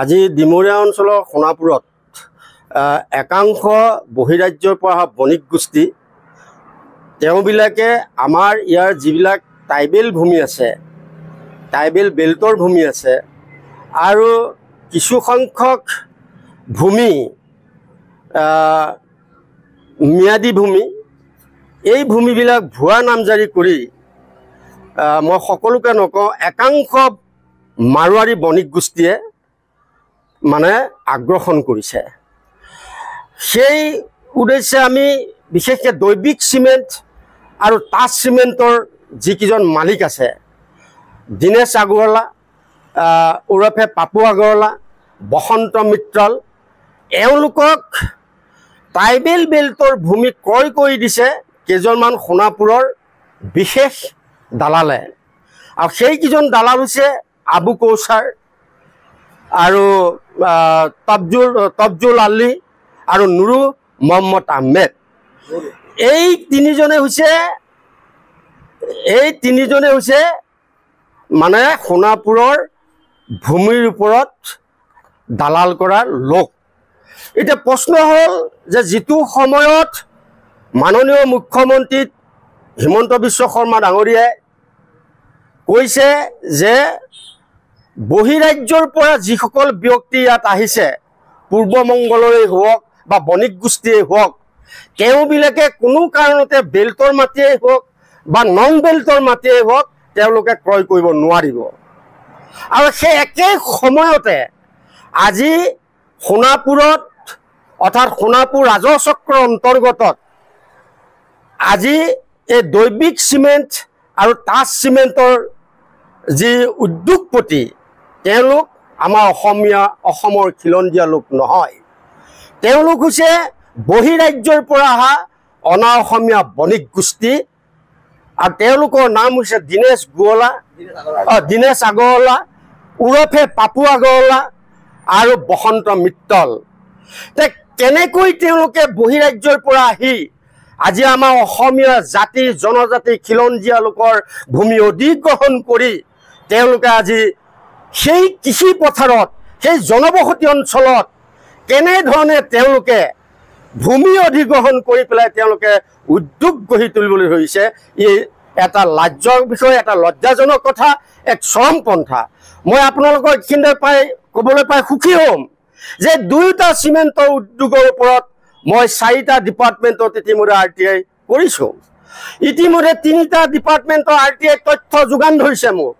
আজি ডিমৰীয়া অঞ্চলৰ সোণাপুৰত একাংশ বহিৰাজ্যৰ পৰা অহা বণিক গোষ্ঠী তেওঁবিলাকে আমাৰ ইয়াৰ যিবিলাক ট্ৰাইবেল ভূমি আছে ট্ৰাইবেল বেল্টৰ ভূমি আছে আৰু কিছুসংখ্যক ভূমি ম্যাদী ভূমি এই ভূমিবিলাক ভুৱা নামজাৰি কৰি মই সকলোকে নকওঁ একাংশ মাৰোৱাৰী বণিক গোষ্ঠীয়ে মানে আগ্ৰহণ কৰিছে সেই উদ্দেশ্যে আমি বিশেষকৈ দৈৱিক চিমেণ্ট আৰু তাজ চিমেণ্টৰ যিকেইজন মালিক আছে দীনেশ আগৰৱালা ওৰফে পাপু আগৰৱালা বসন্ত মিত্ৰল এওঁলোকক ট্ৰাইবেল বেল্টৰ ভূমি ক্ৰয় কৰি দিছে কেইজনমান সোণাপুৰৰ বিশেষ দালালে আৰু সেইকেইজন দালাল হৈছে আবু কৌচাৰ আৰু তবজুল তবজুল আলী আৰু নুৰু মহম্মদ আহমেদ এই তিনিজনে হৈছে এই তিনিজনে হৈছে মানে সোণাপুৰৰ ভূমিৰ ওপৰত দালাল কৰা লোক এতিয়া প্ৰশ্ন হ'ল যে যিটো সময়ত মাননীয় মুখ্যমন্ত্ৰী হিমন্ত বিশ্ব শৰ্মা ডাঙৰীয়াই কৈছে যে বহিৰাজ্যৰ পৰা যিসকল ব্যক্তি ইয়াত আহিছে পূৰ্ব মংগলৰেই হওক বা বণিক গোষ্ঠীয়ে হওক তেওঁবিলাকে কোনো কাৰণতে বেল্টৰ মাটিয়েই হওক বা নন বেল্টৰ মাটিয়েই হওক তেওঁলোকে ক্ৰয় কৰিব নোৱাৰিব আৰু সেই একে সময়তে আজি সোণাপুৰত অৰ্থাৎ সোণাপুৰ ৰাজচক্ৰ অন্তৰ্গত আজি এই দৈৱিক চিমেণ্ট আৰু তাজ চিমেণ্টৰ যি উদ্যোগপতি তেওঁলোক আমাৰ অসমীয়া অসমৰ খিলঞ্জীয়া লোক নহয় তেওঁলোক হৈছে বহিৰাজ্যৰ পৰা অহা অনা অসমীয়া বণিক গোষ্ঠী আৰু তেওঁলোকৰ নাম হৈছে দিনেশ গোৱলা দিনেশ আগৰৱলা ওৰফে পাপু আগৰৱলা আৰু বসন্ত মিট্টল কেনেকৈ তেওঁলোকে বহিৰাজ্যৰ পৰা আহি আজি আমাৰ অসমীয়া জাতি জনজাতি খিলঞ্জীয়া লোকৰ ভূমি অধিগ্ৰহণ কৰি তেওঁলোকে আজি সেই কৃষি পথাৰত সেই জনবসতি অঞ্চলত কেনেধৰণে তেওঁলোকে ভূমি অধিগ্ৰহণ কৰি পেলাই তেওঁলোকে উদ্যোগ গঢ়ি তুলিবলৈ ধৰিছে ই এটা লাজ্যৰ বিষয়ে এটা লজ্জাজনক কথা এক চৰম পন্থা মই আপোনালোকৰ এইখিনিতে পাই ক'বলৈ পাই সুখী হ'ম যে দুয়োটা চিমেণ্টৰ উদ্যোগৰ ওপৰত মই চাৰিটা ডিপাৰ্টমেণ্টত ইতিমধ্যে আৰ টি আই কৰিছোঁ ইতিমধ্যে তিনিটা ডিপাৰ্টমেণ্টৰ আৰ টি আই তথ্য যোগান ধৰিছে মোক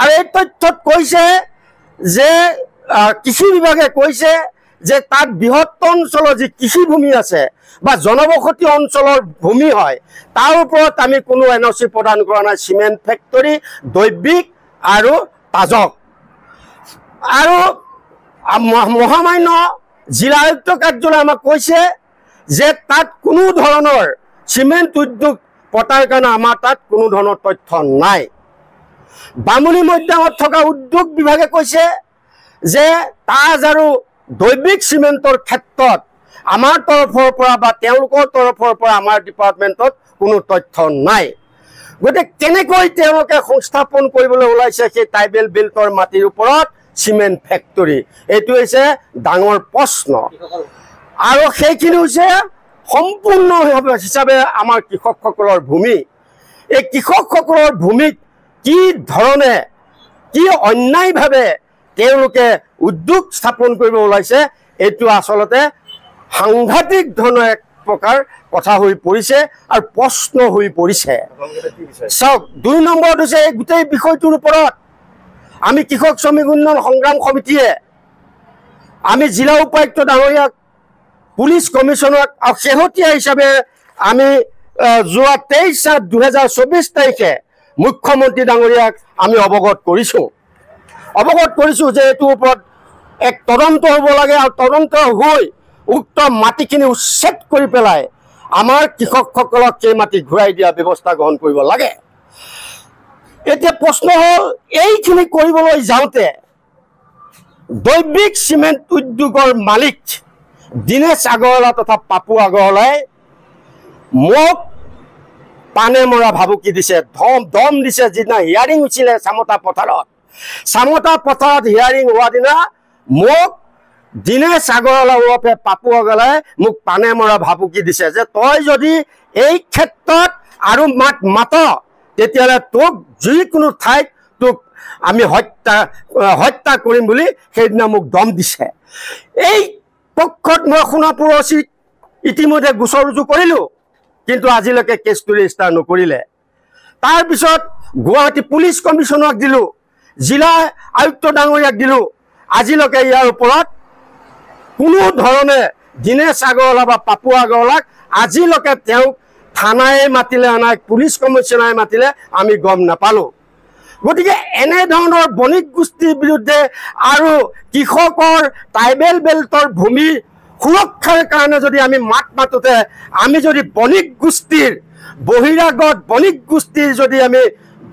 আৰু এই তথ্যত কৈছে যে কৃষি বিভাগে কৈছে যে তাত বৃহত্ত অঞ্চলৰ যি কৃষি ভূমি আছে বা জনবসতি অঞ্চলৰ ভূমি হয় তাৰ ওপৰত আমি কোনো এন অ' চি প্ৰদান কৰা নাই চিমেণ্ট ফেক্টৰী দৈৱিক আৰু তাজক আৰু মহামান্য জিলা আয়ুক্ত কাৰ্যালয়ে আমাক কৈছে যে তাত কোনো ধৰণৰ চিমেণ্ট উদ্যোগ পতাৰ কাৰণে আমাৰ তাত কোনো ধৰণৰ তথ্য নাই বামুনী মৈদামত থকা উদ্যোগ বিভাগে কৈছে যে তাজ আৰু দৈৱিক চিমেণ্টৰ ক্ষেত্ৰত আমাৰ তৰফৰ পৰা বা তেওঁলোকৰ তৰফৰ পৰা আমাৰ ডিপাৰ্টমেণ্টত কোনো তথ্য নাই গতিকে কেনেকৈ তেওঁলোকে সংস্থাপন কৰিবলৈ ওলাইছে সেই টাইবেল বিল্টৰ মাটিৰ ওপৰত চিমেণ্ট ফেক্টৰী এইটো হৈছে ডাঙৰ প্ৰশ্ন আৰু সেইখিনি হৈছে সম্পূৰ্ণ হিচাপে আমাৰ কৃষকসকলৰ ভূমি এই কৃষকসকলৰ ভূমিত কি ধৰণে কি অন্যায়ভাৱে তেওঁলোকে উদ্যোগ স্থাপন কৰিব ওলাইছে এইটো আচলতে সাংঘাতিক ধৰণৰ এক প্ৰকাৰ কথা হৈ পৰিছে আৰু প্ৰশ্ন হৈ পৰিছে চাওক দুই নম্বৰত হৈছে এই গোটেই বিষয়টোৰ ওপৰত আমি কৃষক শ্ৰমিক উন্নয়ন সংগ্ৰাম সমিতিয়ে আমি জিলা উপায়ুক্ত ডাঙৰীয়াক পুলিচ কমিশ্যনাৰক আৰু শেহতীয়া হিচাপে আমি যোৱা তেইছ চাত দুহেজাৰ চৌবিছ তাৰিখে মুখ্যমন্ত্রী ডাঙরিয়াক আমি অবগত করছো অবগত করছো যে এই ওপর এক তদন্ত হব লাগে আর তদন্ত হয়ে উক্ত মাটিখিন উচ্ছেদ করে পেলায় আমার কৃষকসক সেই মাটি ঘুরাই দিয়া ব্যবস্থা গ্রহণ করব লাগে এটা প্রশ্ন হল এইখানে করবলে যাওতে দৈবিক সিমেন্ট উদ্যোগের মালিক দীনেশ আগরওয়ালা তথা পাপু আগরওয়ালায় মোক পানে মৰা ভাবুকি দিছে ধম দম দিছে যিদিনা হিয়াৰিং উঠিলে চামতা পথাৰত চামতা পথাৰত হিয়াৰিং হোৱা দিনা মোক দিনে চাগৰলা ওপৰে গ'লে মোক পানে মৰা ভাবুকি দিছে যে তই যদি এই ক্ষেত্ৰত আৰু মাত মাত তেতিয়াহ'লে তোক যিকোনো ঠাইত তোক আমি হত্যা হত্যা কৰিম বুলি সেইদিনা মোক দম দিছে এই পক্ষত মই শুনা পৰচিত ইতিমধ্যে গোচৰ ৰুজু কৰিলোঁ কিন্তু আজিলৈকে কেছটো ৰেজিষ্টাৰ নকৰিলে তাৰপিছত গুৱাহাটী পুলিচ কমিশ্যনক দিলোঁ জিলা আয়ুক্ত ডাঙৰীয়াক দিলোঁ আজিলৈকে ইয়াৰ ওপৰত কোনো ধৰণে দীনেশ আগৰৱালা বা পাপু আগৰৱালাক আজিলৈকে তেওঁক থানাই মাতিলে নাই পুলিচ কমিশ্যনাৰে মাতিলে আমি গম নাপালোঁ গতিকে এনেধৰণৰ বণিক গোষ্ঠীৰ বিৰুদ্ধে আৰু কৃষকৰ ট্ৰাইবেল বেল্টৰ ভূমি সুৰক্ষাৰ কাৰণে যদি আমি মাত মাততে আমি যদি বণিক গোষ্ঠীৰ বহিৰাগত বণিক গোষ্ঠীৰ যদি আমি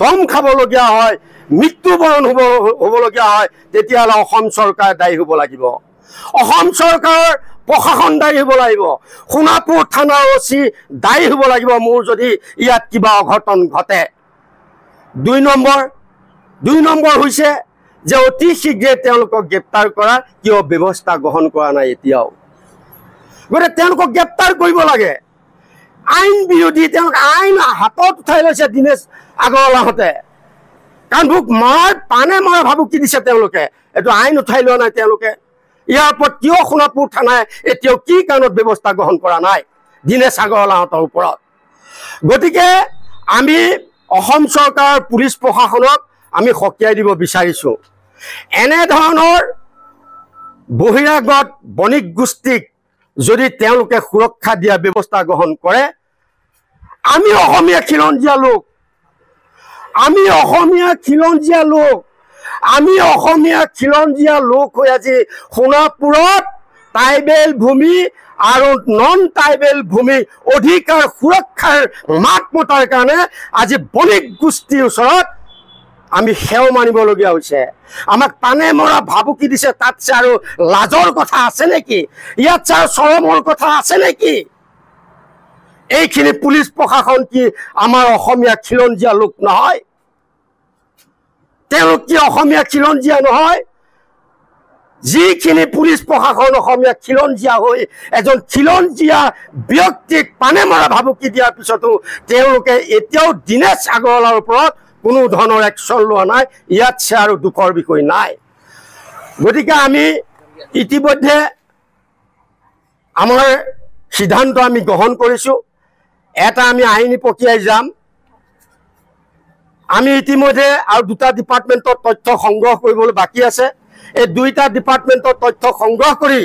দম খাবলগীয়া হয় মৃত্যুবৰণ হব হ'বলগীয়া হয় তেতিয়াহলে অসম চৰকাৰ দায়ী হব লাগিব অসম চৰকাৰৰ প্ৰশাসন দায়ী হব লাগিব সোনাপুৰ থানাৰ ওসি দায়ী হব লাগিব মোৰ যদি ইয়াত কিবা অঘটন ঘটে দুই নম্বৰ দুই নম্বৰ হৈছে যে অতি শীঘ্ৰে তেওঁলোকক গ্ৰেপ্তাৰ কৰাৰ কিয় ব্যৱস্থা গ্ৰহণ কৰা নাই এতিয়াও গতিকে তেওঁলোকক গ্ৰেপ্তাৰ কৰিব লাগে আইন বিৰোধী তেওঁলোক আইন হাতত উঠাই লৈছে দিনেশ আগৰৱালাহঁতে কাৰণ মোক মই পানে মই ভাবুকি দিছে তেওঁলোকে এইটো আইন উঠাই লোৱা নাই তেওঁলোকে ইয়াৰ ওপৰত কিয় সোণাপুৰ থানাই এতিয়াও কি কাৰণত ব্যৱস্থা গ্ৰহণ কৰা নাই দিনেশ আগৰৱালাহঁতৰ ওপৰত গতিকে আমি অসম চৰকাৰৰ পুলিচ প্ৰশাসনক আমি সকীয়াই দিব বিচাৰিছোঁ এনেধৰণৰ বহিৰাগত বণিক গোষ্ঠীক যদি তেওঁলোকে সুৰক্ষা দিয়া ব্যৱস্থা গ্ৰহণ কৰে আমি অসমীয়া খিলঞ্জীয়া লোক আমি অসমীয়া খিলঞ্জীয়া লোক আমি অসমীয়া খিলঞ্জীয়া লোক হৈ আজি সোণাপুৰত ট্ৰাইবেল ভূমি আৰু নন ট্ৰাইবেল ভূমি অধিকাৰ সুৰক্ষাৰ মাত মতাৰ কাৰণে আজি বণিক গোষ্ঠীৰ ওচৰত আমি সেও মানিবলগীয়া হৈছে আমাক পানে মৰা ভাবুকি দিছে তাত আৰু লাজৰ কথা আছে নেকি ইয়াত আৰু চৰমৰ কথা আছে নেকি এইখিনি পুলিচ প্ৰশাসন কি আমাৰ অসমীয়া খিলঞ্জীয়া লোক নহয় তেওঁলোক কি অসমীয়া খিলঞ্জীয়া নহয় যিখিনি পুলিচ প্ৰশাসন অসমীয়া খিলঞ্জীয়া হৈ এজন খিলঞ্জীয়া ব্যক্তিক পানে মৰা ভাবুকি দিয়াৰ পিছতো তেওঁলোকে এতিয়াও দিনেশ আগৰৱালাৰ ওপৰত কোনো ধৰণৰ একশ্যন লোৱা নাই ইয়াত চে আৰু দুখৰ বিষয় নাই গতিকে আমি ইতিমধ্যে আমাৰ সিদ্ধান্ত আমি গ্ৰহণ কৰিছোঁ এটা আমি আইনী প্ৰক্ৰিয়াই যাম আমি ইতিমধ্যে আৰু দুটা ডিপাৰ্টমেণ্টৰ তথ্য সংগ্ৰহ কৰিবলৈ বাকী আছে এই দুইটা ডিপাৰ্টমেণ্টৰ তথ্য সংগ্ৰহ কৰি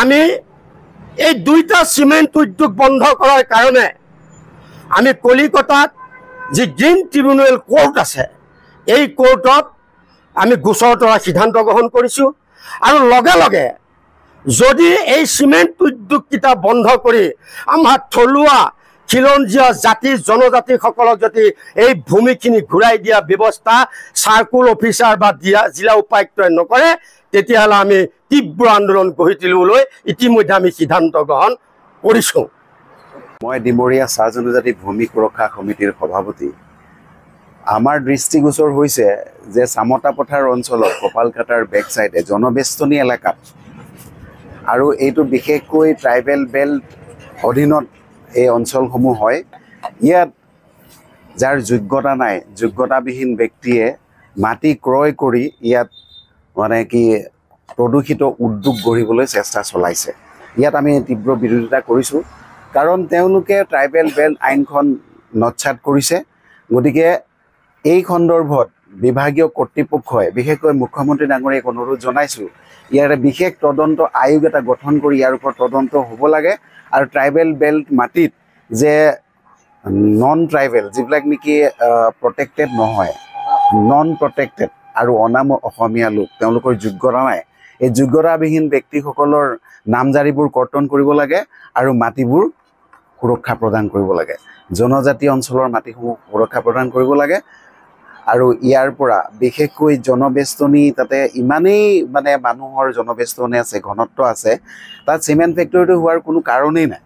আমি এই দুইটা চিমেণ্ট উদ্যোগ বন্ধ কৰাৰ কাৰণে আমি কলিকতাত যি গ্ৰীণ ট্ৰিব্যুনেল কোৰ্ট আছে এই কোৰ্টত আমি গোচৰ তৰা সিদ্ধান্ত গ্ৰহণ কৰিছোঁ আৰু লগে লগে যদি এই চিমেণ্ট উদ্যোগকেইটা বন্ধ কৰি আমাৰ থলুৱা খিলঞ্জীয়া জাতি জনজাতিসকলক যদি এই ভূমিখিনি ঘূৰাই দিয়া ব্যৱস্থা চাৰ্কুল অফিচাৰ বা দিয়া জিলা উপায়ুক্তই নকৰে তেতিয়াহ'লে আমি তীব্ৰ আন্দোলন গঢ়ি তুলিবলৈ ইতিমধ্যে আমি সিদ্ধান্ত গ্ৰহণ কৰিছোঁ মই ডিমৰীয়া চাহ জনজাতি ভূমি সুৰক্ষা সমিতিৰ সভাপতি আমাৰ দৃষ্টিগোচৰ হৈছে যে চামতা পথাৰ অঞ্চলত কপালকাটাৰ বেক ছাইডে জনবেষ্টনী এলেকাত আৰু এইটো বিশেষকৈ ট্ৰাইবেল বেল্ট অধীনত এই অঞ্চলসমূহ হয় ইয়াত যাৰ যোগ্যতা নাই যোগ্যতাবিহীন ব্যক্তিয়ে মাটি ক্ৰয় কৰি ইয়াত মানে কি প্ৰদূষিত উদ্যোগ গঢ়িবলৈ চেষ্টা চলাইছে ইয়াত আমি তীব্ৰ বিৰোধিতা কৰিছোঁ কাৰণ তেওঁলোকে ট্ৰাইবেল বেল্ট আইনখন নচ্ছাদ কৰিছে গতিকে এই সন্দৰ্ভত বিভাগীয় কৰ্তৃপক্ষই বিশেষকৈ মুখ্যমন্ত্ৰী ডাঙৰীয়াক অনুৰোধ জনাইছোঁ ইয়াৰে বিশেষ তদন্ত আয়োগ এটা গঠন কৰি ইয়াৰ ওপৰত তদন্ত হ'ব লাগে আৰু ট্ৰাইবেল বেল্ট মাটিত যে নন ট্ৰাইবেল যিবিলাক নেকি প্ৰটেক্টেড নহয় নন প্ৰটেক্টেড আৰু অনাম অসমীয়া লোক তেওঁলোকৰ যোগ্যতা নাই এই যোগ্যতাবিহীন ব্যক্তিসকলৰ নামজাৰিবোৰ কৰ্তন কৰিব লাগে আৰু মাটিবোৰ সুৰক্ষা প্ৰদান কৰিব লাগে জনজাতি অঞ্চলৰ মাটিসমূহ সুৰক্ষা প্ৰদান কৰিব লাগে আৰু ইয়াৰ পৰা বিশেষকৈ জনবেষ্টনী তাতে ইমানেই মানে মানুহৰ জনবেষ্টনী আছে ঘনত্ব আছে তাত চিমেণ্ট ফেক্টৰীটো হোৱাৰ কোনো কাৰণেই নাই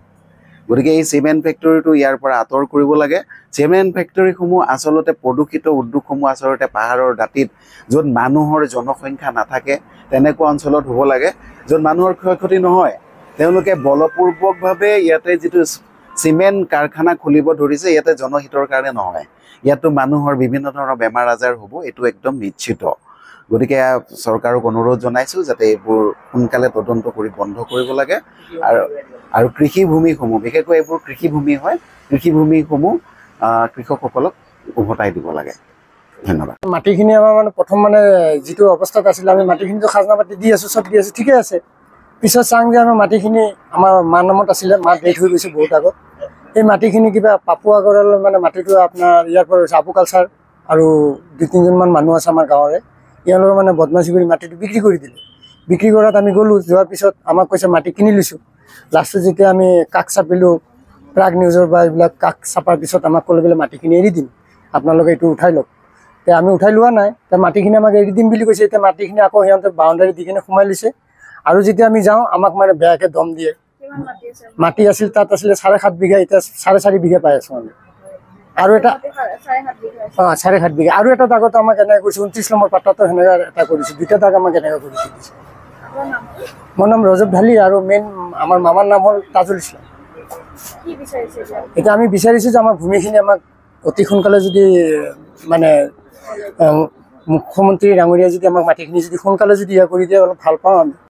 গতিকে এই চিমেণ্ট ফেক্টৰীটো ইয়াৰ পৰা আঁতৰ কৰিব লাগে চিমেণ্ট ফেক্টৰীসমূহ আচলতে প্ৰদূষিত উদ্যোগসমূহ আচলতে পাহাৰৰ দাঁতিত য'ত মানুহৰ জনসংখ্যা নাথাকে তেনেকুৱা অঞ্চলত হ'ব লাগে য'ত মানুহৰ ক্ষয় ক্ষতি নহয় তেওঁলোকে বলপূৰ্বকভাৱে ইয়াতে যিটো চিমেণ্ট কাৰখানা খুলিব ধৰিছে ইয়াতে জনহিতৰ কাৰণে নহয় ইয়াততো মানুহৰ বিভিন্ন ধৰণৰ বেমাৰ আজাৰ হ'ব এইটো একদম নিশ্চিত গতিকে চৰকাৰক অনুৰোধ জনাইছোঁ যাতে এইবোৰ সোনকালে তদন্ত কৰি বন্ধ কৰিব লাগে আৰু আৰু কৃষিভূমিসমূহ বিশেষকৈ এইবোৰ কৃষিভূমি হয় কৃষিভূমিসমূহ কৃষকসকলক উভতাই দিব লাগে ধন্যবাদ মাটিখিনি আমাৰ মানে প্ৰথম মানে যিটো অৱস্থাত আছিলে আমি মাটিখিনিতো খাজনা পাতি দি আছোঁ চব দি আছোঁ ঠিকে আছে পিছত চাওঁ যে আমাৰ মাটিখিনি আমাৰ মাৰ নামত আছিলে মাত ডেথ হৈ গৈছে বহুত আগত এই মাটিখিনি কিবা পাপুৱা গড়াল মানে মাটিটো আপোনাৰ ইয়াৰ পৰা হৈছে আপু কালচাৰ আৰু দুই তিনিজনমান মানুহ আছে আমাৰ গাঁৱৰে ইয়ালৈ মানে বদমাছি কৰি মাটিটো বিক্ৰী কৰি দিলে বিক্ৰী কৰাত আমি গ'লোঁ যোৱাৰ পিছত আমাক কৈছে মাটি কিনি লৈছোঁ লাষ্টত যেতিয়া আমি কাষ চাপিলোঁ প্ৰাগ নিউজৰ বা এইবিলাক কাষ চাপাৰ পিছত আমাক ক'লে বোলে মাটিখিনি এৰি দিম আপোনালোকে এইটো উঠাই লওক তে আমি উঠাই লোৱা নাই তে মাটিখিনি আমাক এৰি দিম বুলি কৈছে এতিয়া মাটিখিনি আকৌ সিহঁতে বাউণ্ডাৰী দি কিনে সোমাই লৈছে আৰু যেতিয়া আমি যাওঁ আমাক মানে বেয়াকৈ দম দিয়ে মাটি আছিল তাত আছিলে চাৰে সাত বিঘা এতিয়া চাৰে চাৰি বিঘা পাই আছো আমি আৰু এটা অঁ চাৰে সাত বিঘা আৰু এটা দাগতো আমাক এনেকৈ কৰিছোঁ ঊনত্ৰিছ নম্বৰ পাত্ৰটো সেনেকৈ এটা কৰিছোঁ দুটা দাগ আমাক এনেকৈ কৰি মোৰ নাম ৰজত ভালি আৰু মেইন আমাৰ মামাৰ নাম হ'ল তাজুল ইছলাম এতিয়া আমি বিচাৰিছোঁ যে আমাৰ ভূমিখিনি আমাক অতি সোনকালে যদি মানে মুখ্যমন্ত্ৰী ডাঙৰীয়াই যদি আমাক মাটিখিনি যদি সোনকালে যদি ইয়াক কৰি দিয়ে অলপ ভাল পাওঁ আমি